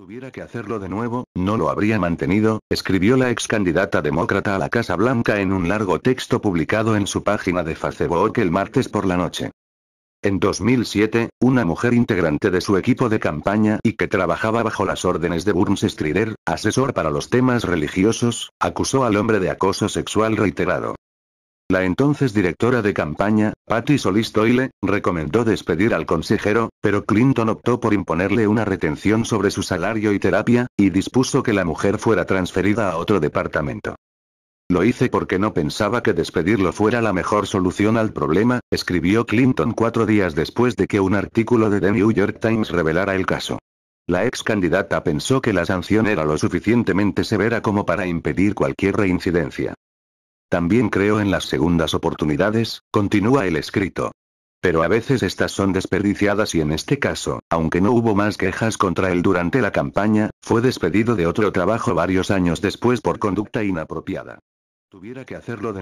tuviera que hacerlo de nuevo, no lo habría mantenido, escribió la ex candidata demócrata a la Casa Blanca en un largo texto publicado en su página de Facebook el martes por la noche. En 2007, una mujer integrante de su equipo de campaña y que trabajaba bajo las órdenes de Burns Strider, asesor para los temas religiosos, acusó al hombre de acoso sexual reiterado. La entonces directora de campaña, Patty Solis Doyle, recomendó despedir al consejero, pero Clinton optó por imponerle una retención sobre su salario y terapia, y dispuso que la mujer fuera transferida a otro departamento. Lo hice porque no pensaba que despedirlo fuera la mejor solución al problema, escribió Clinton cuatro días después de que un artículo de The New York Times revelara el caso. La ex candidata pensó que la sanción era lo suficientemente severa como para impedir cualquier reincidencia. También creo en las segundas oportunidades, continúa el escrito. Pero a veces estas son desperdiciadas y en este caso, aunque no hubo más quejas contra él durante la campaña, fue despedido de otro trabajo varios años después por conducta inapropiada. Tuviera que hacerlo de